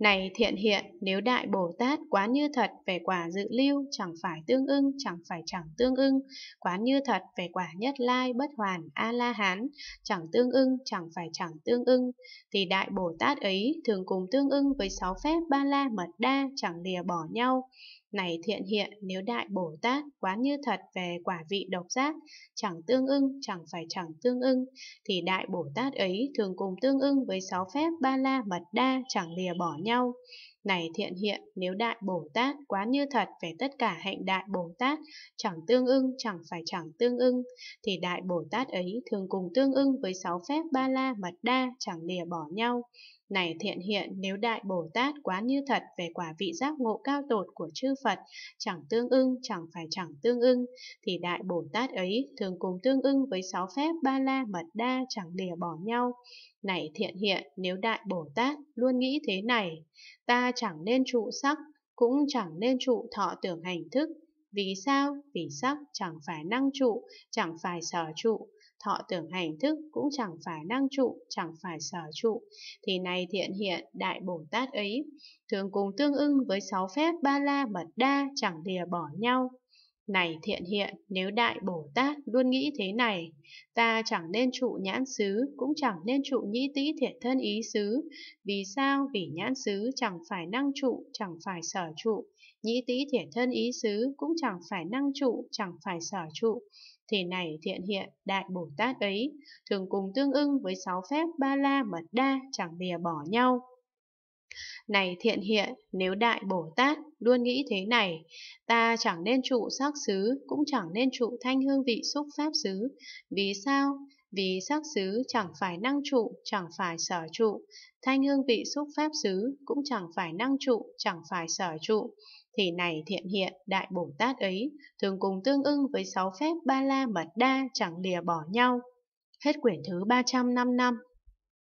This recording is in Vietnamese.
Này thiện hiện, nếu Đại Bồ Tát quán như thật về quả dự lưu, chẳng phải tương ưng, chẳng phải chẳng tương ưng, quán như thật về quả nhất lai, bất hoàn, A-la-hán, chẳng tương ưng, chẳng phải chẳng tương ưng, thì Đại Bồ Tát ấy thường cùng tương ưng với sáu phép ba la mật đa, chẳng lìa bỏ nhau. Này thiện hiện, nếu đại Bồ Tát quán như thật về quả vị độc giác, chẳng tương ưng, chẳng phải chẳng tương ưng, thì đại Bồ Tát ấy thường cùng tương ưng với sáu phép ba la mật đa chẳng lìa bỏ nhau. Này thiện hiện, nếu Đại Bồ Tát quán như thật về tất cả hạnh Đại Bồ Tát, chẳng tương ưng, chẳng phải chẳng tương ưng, thì Đại Bồ Tát ấy thường cùng tương ưng với sáu phép ba la mật đa, chẳng lìa bỏ nhau. Này thiện hiện, nếu Đại Bồ Tát quán như thật về quả vị giác ngộ cao tột của chư Phật, chẳng tương ưng, chẳng phải chẳng tương ưng, thì Đại Bồ Tát ấy thường cùng tương ưng với sáu phép ba la mật đa chẳng lìa bỏ nhau. Này thiện hiện, nếu Đại Bồ Tát luôn nghĩ thế này, ta chẳng nên trụ sắc, cũng chẳng nên trụ thọ tưởng hành thức. Vì sao? Vì sắc chẳng phải năng trụ, chẳng phải sở trụ, thọ tưởng hành thức cũng chẳng phải năng trụ, chẳng phải sở trụ, thì này thiện hiện Đại Bồ Tát ấy, thường cùng tương ưng với sáu phép ba la mật đa chẳng lìa bỏ nhau. Này thiện hiện, nếu Đại Bồ Tát luôn nghĩ thế này, ta chẳng nên trụ nhãn xứ, cũng chẳng nên trụ nhĩ tĩ thiệt thân ý xứ. Vì sao? Vì nhãn xứ chẳng phải năng trụ, chẳng phải sở trụ. Nhĩ tĩ thiệt thân ý xứ cũng chẳng phải năng trụ, chẳng phải sở trụ. Thì này thiện hiện, Đại Bồ Tát ấy, thường cùng tương ưng với sáu phép ba la mật đa chẳng bìa bỏ nhau. Này thiện hiện, nếu Đại Bồ Tát luôn nghĩ thế này, ta chẳng nên trụ sắc xứ, cũng chẳng nên trụ thanh hương vị xúc pháp xứ. Vì sao? Vì sắc xứ chẳng phải năng trụ, chẳng phải sở trụ, thanh hương vị xúc pháp xứ cũng chẳng phải năng trụ, chẳng phải sở trụ thì này thiện hiện đại bồ tát ấy thường cùng tương ưng với sáu phép ba la mật đa chẳng lìa bỏ nhau hết quyển thứ ba trăm năm năm